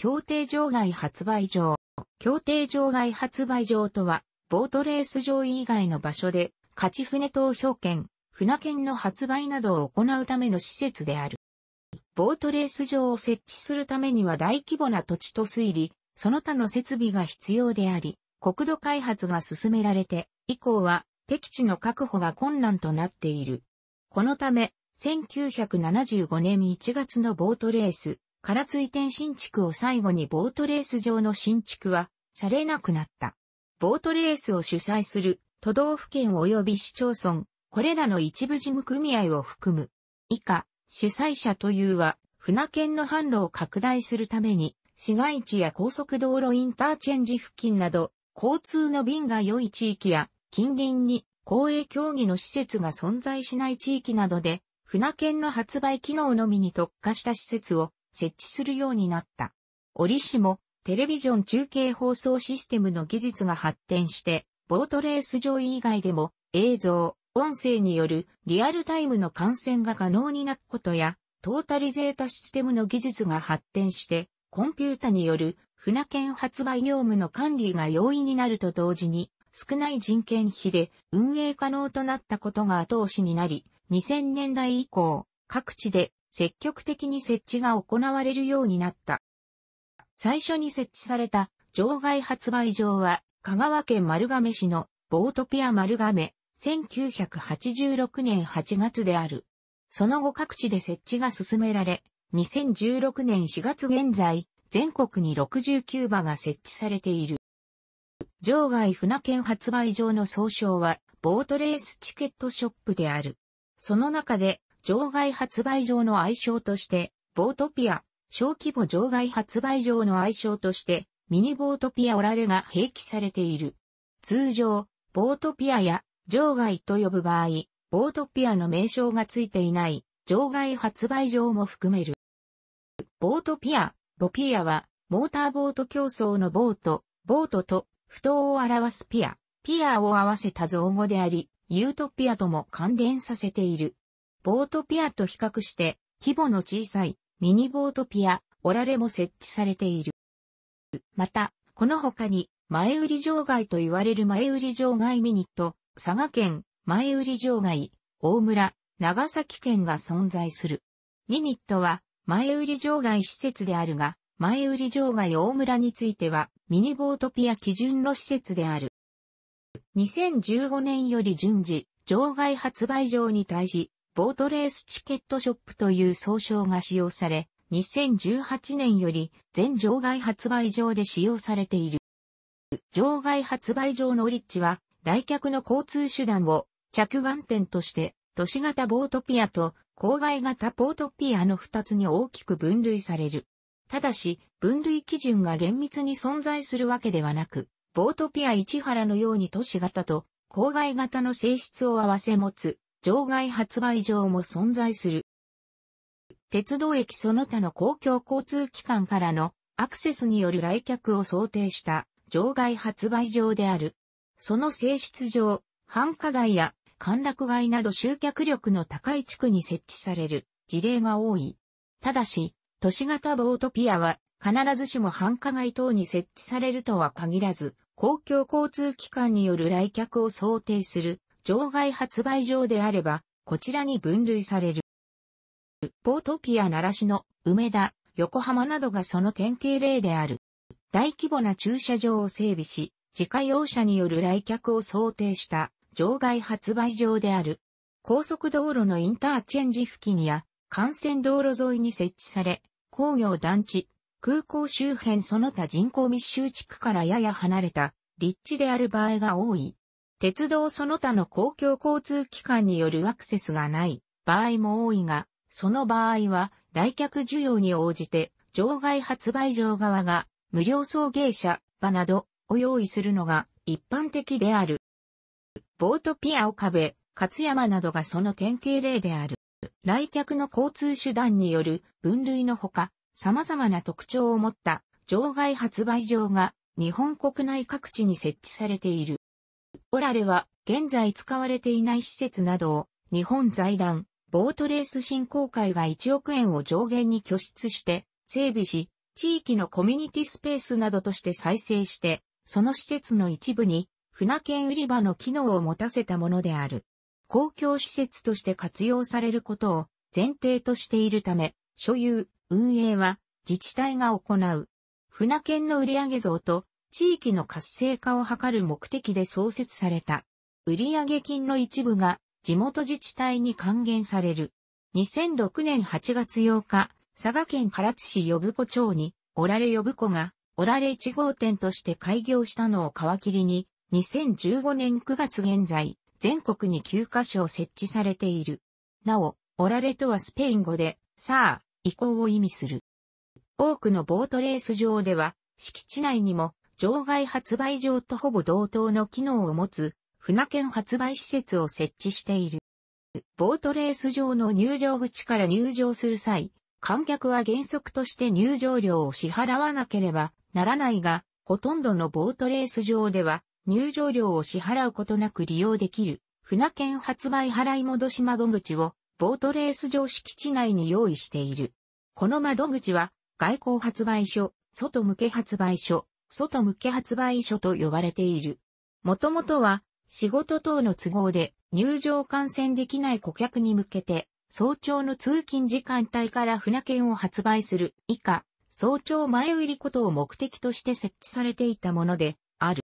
協定場外発売場。協定場外発売場とは、ボートレース場以外の場所で、勝ち船投票券、船券の発売などを行うための施設である。ボートレース場を設置するためには大規模な土地と推理、その他の設備が必要であり、国土開発が進められて、以降は敵地の確保が困難となっている。このため、1975年1月のボートレース、唐津移転新築を最後にボートレース場の新築はされなくなった。ボートレースを主催する都道府県及び市町村、これらの一部事務組合を含む。以下、主催者というは、船県の販路を拡大するために、市街地や高速道路インターチェンジ付近など、交通の便が良い地域や、近隣に公営競技の施設が存在しない地域などで、船券の発売機能のみに特化した施設を設置するようになった。折しも、テレビジョン中継放送システムの技術が発展して、ボートレース上位以外でも映像、音声によるリアルタイムの観戦が可能になることや、トータリゼータシステムの技術が発展して、コンピュータによる船券発売業務の管理が容易になると同時に、少ない人件費で運営可能となったことが後押しになり、2000年代以降、各地で積極的に設置が行われるようになった。最初に設置された場外発売場は香川県丸亀市のボートピア丸亀1986年8月である。その後各地で設置が進められ、2016年4月現在、全国に69場が設置されている。場外船券発売場の総称は、ボートレースチケットショップである。その中で、場外発売場の愛称として、ボートピア、小規模場外発売場の愛称として、ミニボートピアオラレが併記されている。通常、ボートピアや場外と呼ぶ場合、ボートピアの名称がついていない場外発売場も含める。ボートピア、ボピアは、モーターボート競争のボート、ボートと、不当を表すピア、ピアを合わせた造語であり、ユートピアとも関連させている。ボートピアと比較して規模の小さいミニボートピア、オラレも設置されている。また、この他に前売り場外と言われる前売り場外ミニット、佐賀県前売り場外、大村、長崎県が存在する。ミニットは前売り場外施設であるが、前売り場外大村についてはミニボートピア基準の施設である。2015年より順次、場外発売場に対し、ボートレースチケットショップという総称が使用され、2018年より全場外発売場で使用されている。場外発売場のリッチは、来客の交通手段を着眼点として、都市型ボートピアと郊外型ポートピアの2つに大きく分類される。ただし、分類基準が厳密に存在するわけではなく、ボートピア市原のように都市型と郊外型の性質を合わせ持つ場外発売場も存在する。鉄道駅その他の公共交通機関からのアクセスによる来客を想定した場外発売場である。その性質上、繁華街や歓楽街など集客力の高い地区に設置される事例が多い。ただし、都市型ボートピアは必ずしも繁華街等に設置されるとは限らず、公共交通機関による来客を想定する場外発売場であれば、こちらに分類される。ポートピア奈良市の梅田、横浜などがその典型例である。大規模な駐車場を整備し、自家用車による来客を想定した場外発売場である。高速道路のインターチェンジ付近や幹線道路沿いに設置され、工業団地、空港周辺その他人口密集地区からやや離れた立地である場合が多い。鉄道その他の公共交通機関によるアクセスがない場合も多いが、その場合は来客需要に応じて場外発売場側が無料送迎車場などを用意するのが一般的である。ボートピア岡部、勝山などがその典型例である。来客の交通手段による分類のほか、様々な特徴を持った場外発売場が日本国内各地に設置されている。オラレは現在使われていない施設などを日本財団ボートレース振興会が1億円を上限に拠出して整備し、地域のコミュニティスペースなどとして再生して、その施設の一部に船券売り場の機能を持たせたものである。公共施設として活用されることを前提としているため、所有、運営は自治体が行う。船券の売上増と地域の活性化を図る目的で創設された。売上金の一部が地元自治体に還元される。2006年8月8日、佐賀県唐津市呼子町に、おられ呼子が、おられ1号店として開業したのを皮切りに、2015年9月現在、全国に9カ所設置されている。なお、おられとはスペイン語で、さあ、移行を意味する。多くのボートレース場では、敷地内にも場外発売場とほぼ同等の機能を持つ、船券発売施設を設置している。ボートレース場の入場口から入場する際、観客は原則として入場料を支払わなければならないが、ほとんどのボートレース場では入場料を支払うことなく利用できる船券発売払い戻し窓口をボートレース場敷地内に用意している。この窓口は外交発売所、外向け発売所、外向け発売所と呼ばれている。もともとは、仕事等の都合で入場観戦できない顧客に向けて、早朝の通勤時間帯から船券を発売する以下、早朝前売りことを目的として設置されていたものである。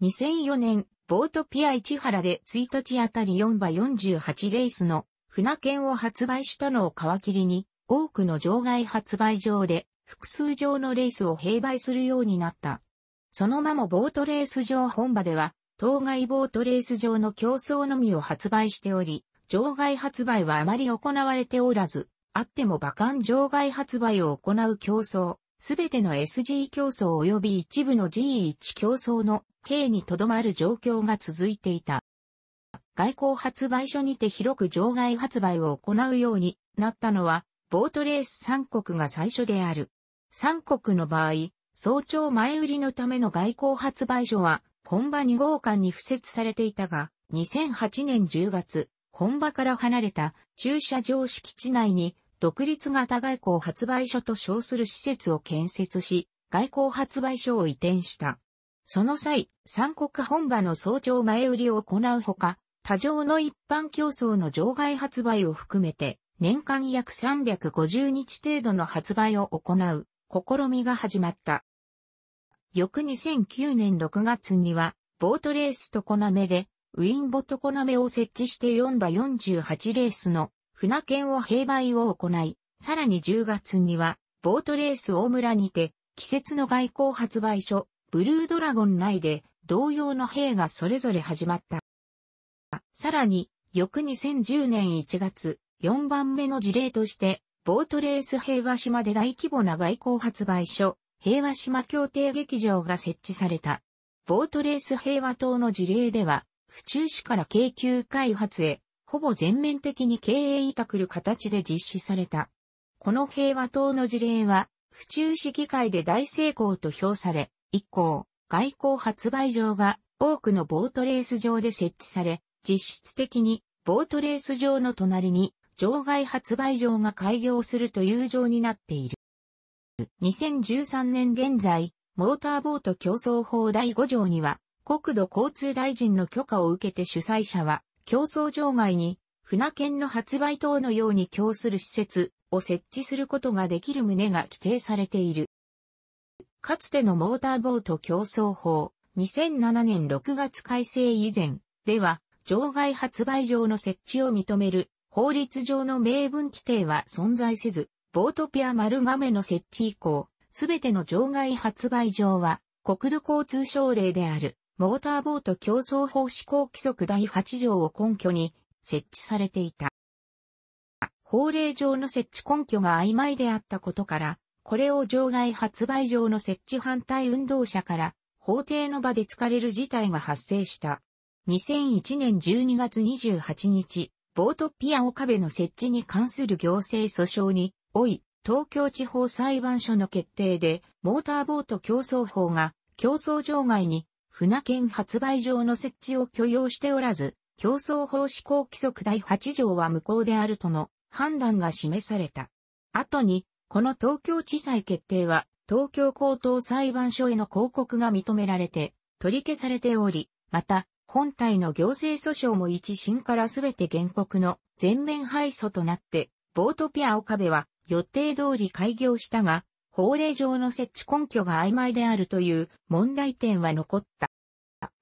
2004年、ボートピア市原で1日あたり4馬48レースの船券を発売したのを皮切りに、多くの場外発売場で複数上のレースを併売するようになった。その間もボートレース場本場では、当該ボートレース場の競争のみを発売しており、場外発売はあまり行われておらず、あっても馬鹿場外発売を行う競争、すべての SG 競争及び一部の G1 競争の兵にとどまる状況が続いていた。外交発売所にて広く場外発売を行うようになったのは、ボートレース3国が最初である。三国の場合、早朝前売りのための外交発売所は、本場2号館に付設されていたが、2008年10月、本場から離れた駐車場敷地内に、独立型外交発売所と称する施設を建設し、外交発売所を移転した。その際、三国本場の早朝前売りを行うほか、他上の一般競争の場外発売を含めて、年間約350日程度の発売を行う。試みが始まった。翌2009年6月には、ボートレースと常滑で、ウィンボと常滑を設置して4馬48レースの船券を併売を行い、さらに10月には、ボートレース大村にて、季節の外交発売所、ブルードラゴン内で、同様の兵がそれぞれ始まった。さらに、翌2010年1月、4番目の事例として、ボートレース平和島で大規模な外交発売所、平和島協定劇場が設置された。ボートレース平和島の事例では、府中市から京急開発へ、ほぼ全面的に経営委託る形で実施された。この平和島の事例は、府中市議会で大成功と評され、以降、外交発売場が多くのボートレース場で設置され、実質的にボートレース場の隣に場外発売場が開業するという状になっている。2013年現在、モーターボート競争法第5条には、国土交通大臣の許可を受けて主催者は、競争場外に、船券の発売等のように供する施設を設置することができる旨が規定されている。かつてのモーターボート競争法、2007年6月改正以前では、場外発売場の設置を認める法律上の明文規定は存在せず、ボートピア丸亀の設置以降、すべての場外発売場は、国土交通省令である、モーターボート競争法施行規則第8条を根拠に、設置されていた。法令上の設置根拠が曖昧であったことから、これを場外発売場の設置反対運動者から、法廷の場で疲れる事態が発生した。2001年12月28日、ボートピア岡部の設置に関する行政訴訟に、おい、東京地方裁判所の決定で、モーターボート競争法が、競争場外に、船券発売場の設置を許容しておらず、競争法施行規則第8条は無効であるとの判断が示された。後に、この東京地裁決定は、東京高等裁判所への広告が認められて、取り消されており、また、本体の行政訴訟も一審からすべて原告の全面敗訴となって、ボートピア岡部は予定通り開業したが、法令上の設置根拠が曖昧であるという問題点は残った。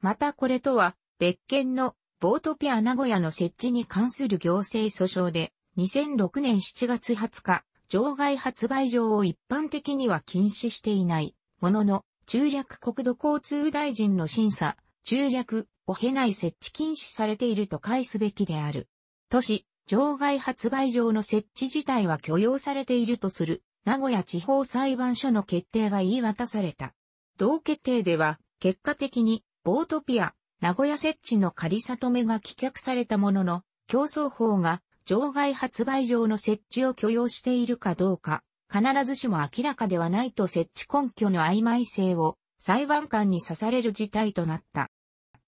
またこれとは別件のボートピア名古屋の設置に関する行政訴訟で2006年7月20日、場外発売場を一般的には禁止していないものの中略国土交通大臣の審査、中略おへない設置禁止されていると返すべきである。都市、場外発売場の設置自体は許容されているとする、名古屋地方裁判所の決定が言い渡された。同決定では、結果的に、ボートピア、名古屋設置の仮里めが棄却されたものの、競争法が、場外発売場の設置を許容しているかどうか、必ずしも明らかではないと設置根拠の曖昧性を裁判官に刺される事態となった。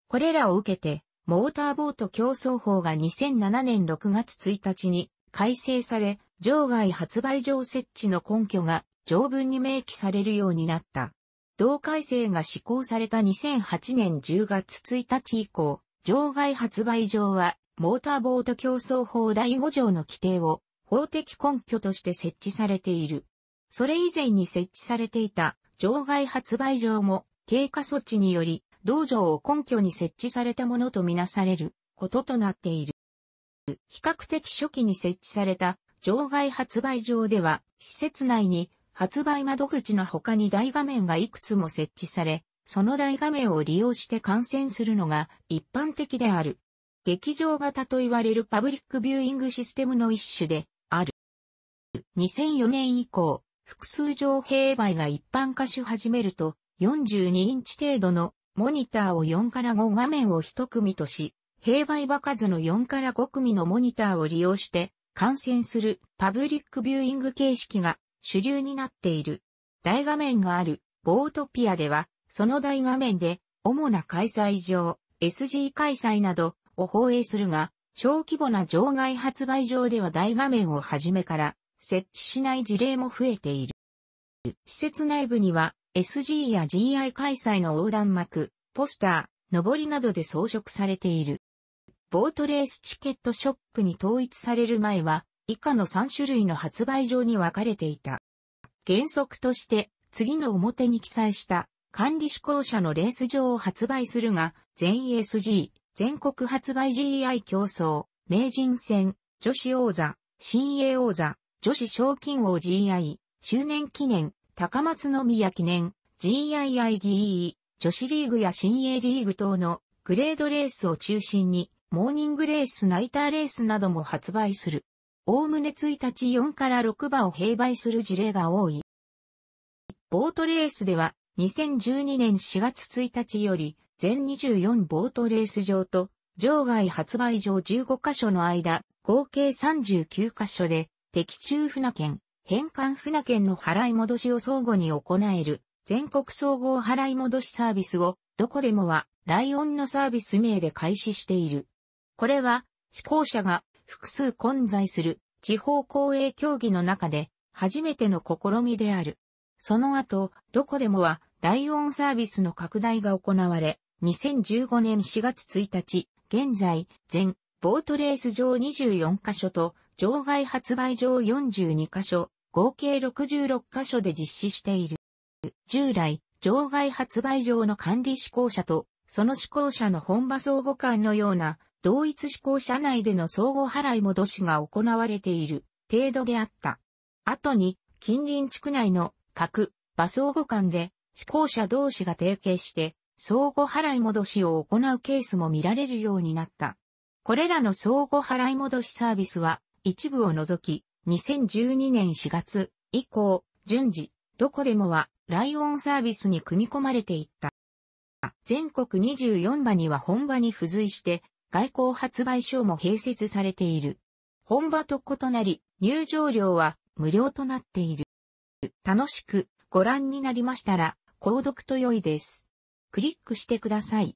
これらを受けて、モーターボート競争法が2007年6月1日に改正され、場外発売場設置の根拠が条文に明記されるようになった。同改正が施行された2008年10月1日以降、場外発売場は、モーターボート競争法第5条の規定を法的根拠として設置されている。それ以前に設置されていた場外発売場も経過措置により道場を根拠に設置されたものとみなされることとなっている。比較的初期に設置された場外発売場では、施設内に発売窓口の他に大画面がいくつも設置され、その大画面を利用して観戦するのが一般的である。劇場型と言われるパブリックビューイングシステムの一種である。2004年以降、複数映映売が一般化し始めると、42インチ程度のモニターを4から5画面を1組とし、平売場数の4から5組のモニターを利用して、観戦するパブリックビューイング形式が主流になっている。大画面があるボートピアでは、その大画面で主な開催場、SG 開催などを放映するが、小規模な場外発売場では大画面をはじめから設置しない事例も増えている。施設内部には SG や GI 開催の横断幕、ポスター、上りなどで装飾されている。ボートレースチケットショップに統一される前は、以下の3種類の発売上に分かれていた。原則として、次の表に記載した管理志向者のレース場を発売するが、全 ESG、全国発売 GI 競争、名人戦、女子王座、新鋭王座、女子賞金王 GI、周年記念、高松宮記念、g i i d e 女子リーグや新鋭リーグ等のグレードレースを中心に、モーニングレース、ナイターレースなども発売する。おおむね1日4から6馬を併売する事例が多い。ボートレースでは、2012年4月1日より、全24ボートレース場と、場外発売場15カ所の間、合計39カ所で、敵中船券、返還船券の払い戻しを相互に行える全国総合払い戻しサービスをどこでもはライオンのサービス名で開始している。これは、施行者が複数混在する地方公営協議の中で初めての試みである。その後、どこでもはライオンサービスの拡大が行われ、2015年4月1日、現在、全ボートレース場24カ所と、場外発売場42カ所、合計66カ所で実施している。従来、場外発売場の管理志向者と、その施行者の本場相互間のような、同一志向者内での相互払い戻しが行われている程度であった。後に、近隣地区内の各、場相互間で、施行者同士が提携して、相互払い戻しを行うケースも見られるようになった。これらの相互払い戻しサービスは、一部を除き、2012年4月以降、順次、どこでもはライオンサービスに組み込まれていった。全国24場には本場に付随して、外交発売所も併設されている。本場と異なり、入場料は無料となっている。楽しくご覧になりましたら、購読と良いです。クリックしてください。